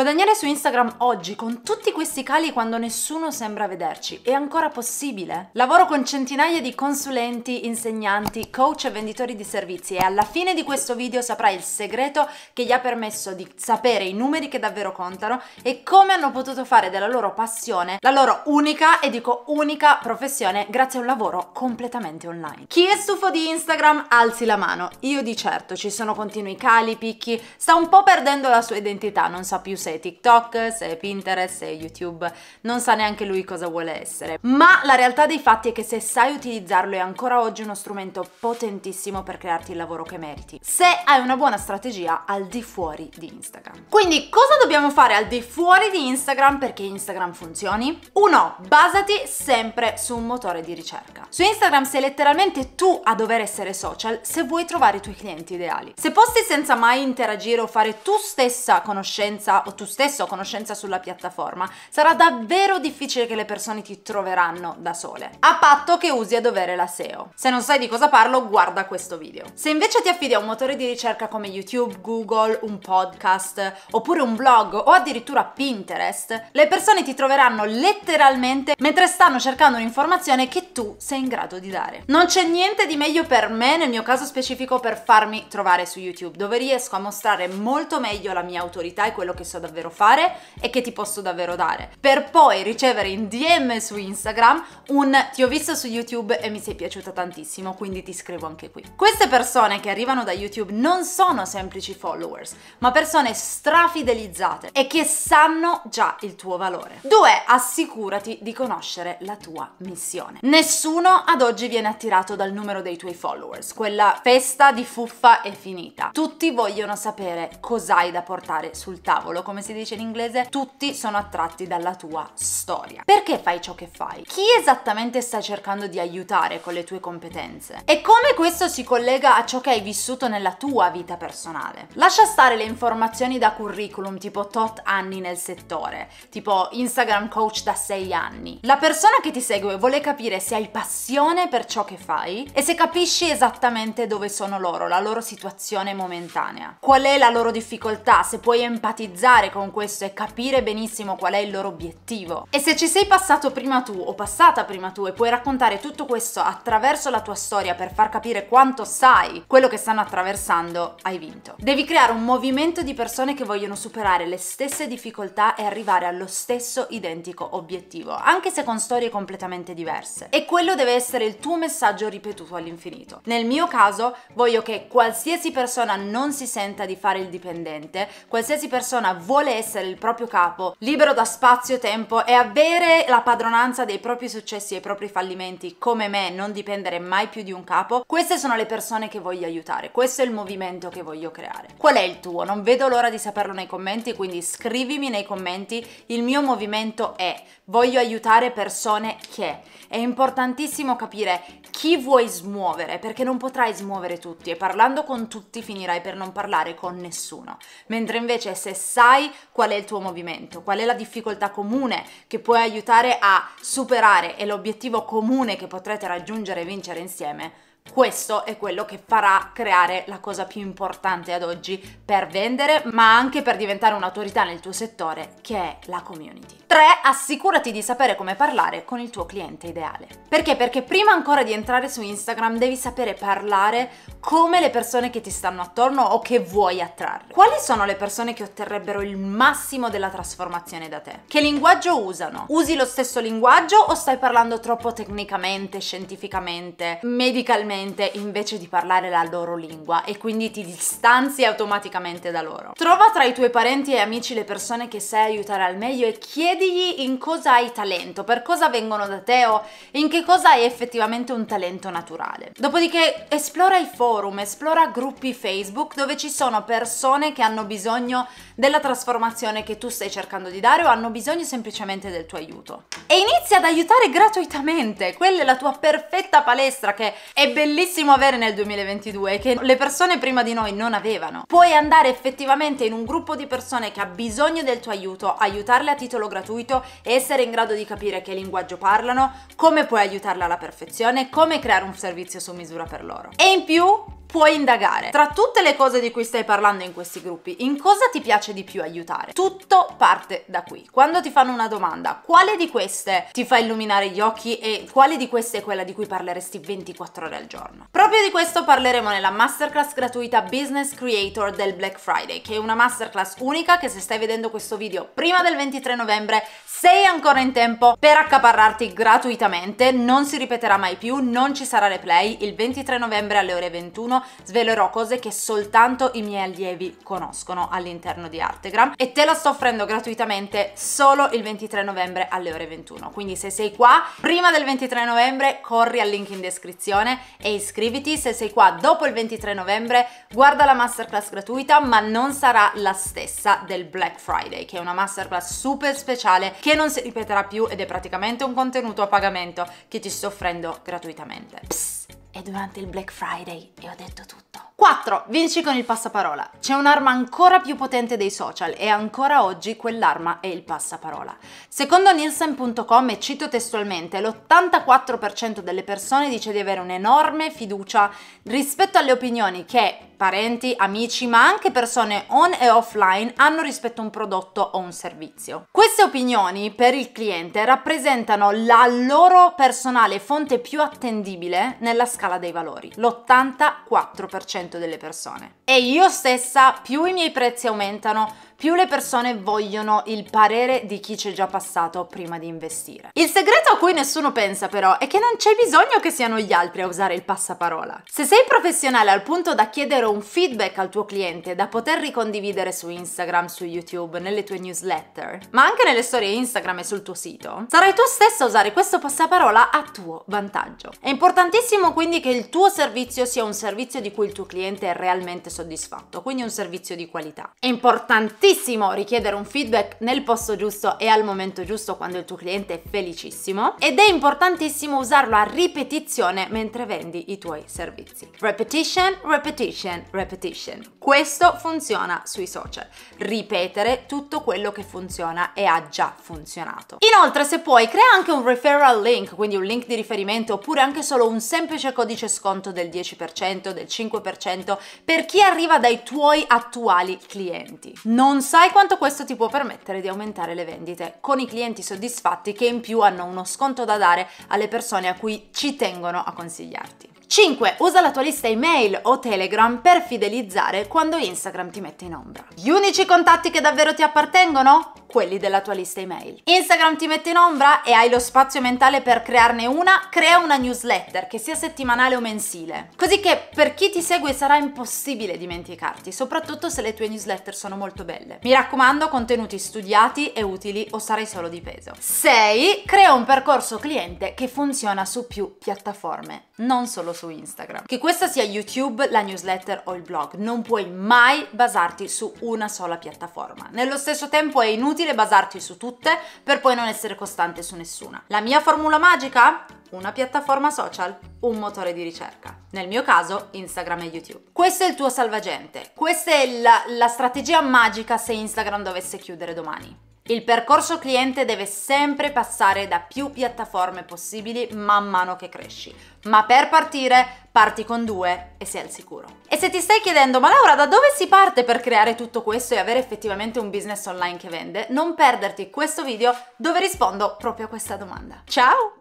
Guadagnare su Instagram oggi con tutti questi cali quando nessuno sembra vederci è ancora possibile? Lavoro con centinaia di consulenti, insegnanti, coach e venditori di servizi e alla fine di questo video saprai il segreto che gli ha permesso di sapere i numeri che davvero contano e come hanno potuto fare della loro passione la loro unica e dico unica professione grazie a un lavoro completamente online. Chi è stufo di Instagram alzi la mano. Io di certo ci sono continui cali, picchi, sta un po' perdendo la sua identità, non sa più se se è TikTok, se è Pinterest, se è YouTube, non sa neanche lui cosa vuole essere. Ma la realtà dei fatti è che se sai utilizzarlo è ancora oggi uno strumento potentissimo per crearti il lavoro che meriti, se hai una buona strategia al di fuori di Instagram. Quindi cosa dobbiamo fare al di fuori di Instagram perché Instagram funzioni? 1. Basati sempre su un motore di ricerca. Su Instagram sei letteralmente tu a dover essere social se vuoi trovare i tuoi clienti ideali. Se posti senza mai interagire o fare tu stessa conoscenza o tu stesso conoscenza sulla piattaforma, sarà davvero difficile che le persone ti troveranno da sole, a patto che usi a dovere la SEO. Se non sai di cosa parlo, guarda questo video. Se invece ti affidi a un motore di ricerca come YouTube, Google, un podcast, oppure un blog o addirittura Pinterest, le persone ti troveranno letteralmente mentre stanno cercando un'informazione che tu sei in grado di dare. Non c'è niente di meglio per me, nel mio caso specifico, per farmi trovare su YouTube, dove riesco a mostrare molto meglio la mia autorità e quello che so possa davvero fare e che ti posso davvero dare. Per poi ricevere in DM su Instagram un ti ho visto su YouTube e mi sei piaciuta tantissimo, quindi ti scrivo anche qui. Queste persone che arrivano da YouTube non sono semplici followers, ma persone strafidelizzate e che sanno già il tuo valore. 2. Assicurati di conoscere la tua missione. Nessuno ad oggi viene attirato dal numero dei tuoi followers, quella festa di fuffa è finita. Tutti vogliono sapere cos'hai da portare sul tavolo, come si dice in inglese, tutti sono attratti dalla tua storia. Perché fai ciò che fai? Chi esattamente stai cercando di aiutare con le tue competenze? E come questo si collega a ciò che hai vissuto nella tua vita personale? Lascia stare le informazioni da curriculum, tipo tot anni nel settore, tipo Instagram coach da 6 anni. La persona che ti segue vuole capire se hai passione per ciò che fai e se capisci esattamente dove sono loro, la loro situazione momentanea. Qual è la loro difficoltà, se puoi empatizzare fare con questo e capire benissimo qual è il loro obiettivo. E se ci sei passato prima tu o passata prima tu e puoi raccontare tutto questo attraverso la tua storia per far capire quanto sai quello che stanno attraversando, hai vinto. Devi creare un movimento di persone che vogliono superare le stesse difficoltà e arrivare allo stesso identico obiettivo, anche se con storie completamente diverse. E quello deve essere il tuo messaggio ripetuto all'infinito. Nel mio caso voglio che qualsiasi persona non si senta di fare il dipendente, qualsiasi persona vuole essere il proprio capo, libero da spazio e tempo e avere la padronanza dei propri successi e i propri fallimenti, come me, non dipendere mai più di un capo, queste sono le persone che voglio aiutare, questo è il movimento che voglio creare. Qual è il tuo? Non vedo l'ora di saperlo nei commenti, quindi scrivimi nei commenti, il mio movimento è voglio aiutare persone che... È importantissimo capire chi vuoi smuovere, perché non potrai smuovere tutti e parlando con tutti finirai per non parlare con nessuno. Mentre invece se sai qual è il tuo movimento, qual è la difficoltà comune che puoi aiutare a superare e l'obiettivo comune che potrete raggiungere e vincere insieme, questo è quello che farà creare la cosa più importante ad oggi per vendere, ma anche per diventare un'autorità nel tuo settore, che è la community. 3. Assicurati di sapere come parlare con il tuo cliente ideale. Perché? Perché prima ancora di entrare su Instagram devi sapere parlare come le persone che ti stanno attorno o che vuoi attrarre. Quali sono le persone che otterrebbero il massimo della trasformazione da te? Che linguaggio usano? Usi lo stesso linguaggio o stai parlando troppo tecnicamente, scientificamente, medicalmente? differente invece di parlare la loro lingua e quindi ti distanzi automaticamente da loro. Trova tra i tuoi parenti e amici le persone che sai aiutare al meglio e chiedigli in cosa hai talento, per cosa vengono da te o in che cosa hai effettivamente un talento naturale. Dopodiché esplora i forum, esplora gruppi Facebook dove ci sono persone che hanno bisogno della trasformazione che tu stai cercando di dare o hanno bisogno semplicemente del tuo aiuto. E inizia ad aiutare gratuitamente, quella è la tua perfetta palestra che è bellissimo avere nel 2022 e che le persone prima di noi non avevano. Puoi andare effettivamente in un gruppo di persone che ha bisogno del tuo aiuto, aiutarle a titolo gratuito essere in grado di capire che linguaggio parlano, come puoi aiutarle alla perfezione, come creare un servizio su misura per loro. E in più puoi indagare. Tra tutte le cose di cui stai parlando in questi gruppi, in cosa ti piace di più aiutare? Tutto parte da qui. Quando ti fanno una domanda, quale di queste ti fa illuminare gli occhi e quale di queste è quella di cui parleresti 24 ore al giorno? Proprio di questo parleremo nella masterclass gratuita Business Creator del Black Friday, che è una masterclass unica che se stai vedendo questo video prima del 23 novembre sei ancora in tempo per accaparrarti gratuitamente, non si ripeterà mai più, non ci sarà replay, il 23 novembre alle ore 21 svelerò cose che soltanto i miei allievi conoscono all'interno di Artegram e te la sto offrendo gratuitamente solo il 23 novembre alle ore 21. Quindi se sei qua prima del 23 novembre corri al link in descrizione e iscriviti. Se sei qua dopo il 23 novembre guarda la masterclass gratuita ma non sarà la stessa del Black Friday che è una masterclass super speciale che non si ripeterà più ed è praticamente un contenuto a pagamento che ti sto offrendo gratuitamente. Psst è durante il Black Friday e ho detto tutto. 4. Vinci con il passaparola. C'è un'arma ancora più potente dei social e ancora oggi quell'arma è il passaparola. Secondo Nielsen.com, e cito testualmente, l'84% delle persone dice di avere un'enorme fiducia rispetto alle opinioni che parenti, amici, ma anche persone on e offline hanno rispetto a un prodotto o un servizio. Queste opinioni per il cliente rappresentano la loro personale fonte più attendibile nella scala dei valori, l'84% delle persone e io stessa più i miei prezzi aumentano più le persone vogliono il parere di chi c'è già passato prima di investire. Il segreto a cui nessuno pensa però è che non c'è bisogno che siano gli altri a usare il passaparola. Se sei professionale al punto da chiedere un feedback al tuo cliente, da poter ricondividere su Instagram, su YouTube, nelle tue newsletter, ma anche nelle storie Instagram e sul tuo sito, sarai tu stesso a usare questo passaparola a tuo vantaggio. È importantissimo quindi che il tuo servizio sia un servizio di cui il tuo cliente è realmente soddisfatto soddisfatto, quindi un servizio di qualità. È importantissimo richiedere un feedback nel posto giusto e al momento giusto quando il tuo cliente è felicissimo ed è importantissimo usarlo a ripetizione mentre vendi i tuoi servizi. Repetition, repetition, repetition. Questo funziona sui social. Ripetere tutto quello che funziona e ha già funzionato. Inoltre, se puoi, crea anche un referral link, quindi un link di riferimento oppure anche solo un semplice codice sconto del 10%, del 5% per chi è arriva dai tuoi attuali clienti. Non sai quanto questo ti può permettere di aumentare le vendite, con i clienti soddisfatti che in più hanno uno sconto da dare alle persone a cui ci tengono a consigliarti. 5. Usa la tua lista email o Telegram per fidelizzare quando Instagram ti mette in ombra. Gli unici contatti che davvero ti appartengono? quelli della tua lista email. Instagram ti mette in ombra e hai lo spazio mentale per crearne una? Crea una newsletter che sia settimanale o mensile, così che per chi ti segue sarà impossibile dimenticarti, soprattutto se le tue newsletter sono molto belle. Mi raccomando, contenuti studiati e utili o sarai solo di peso. 6. Crea un percorso cliente che funziona su più piattaforme, non solo su Instagram. Che questa sia YouTube, la newsletter o il blog, non puoi mai basarti su una sola piattaforma. Nello stesso tempo è inutile inutile basarti su tutte per poi non essere costante su nessuna. La mia formula magica? Una piattaforma social, un motore di ricerca. Nel mio caso Instagram e YouTube. Questo è il tuo salvagente, questa è la, la strategia magica se Instagram dovesse chiudere domani. Il percorso cliente deve sempre passare da più piattaforme possibili man mano che cresci, ma per partire parti con due e sei al sicuro. E se ti stai chiedendo, ma Laura, da dove si parte per creare tutto questo e avere effettivamente un business online che vende? Non perderti questo video dove rispondo proprio a questa domanda. Ciao!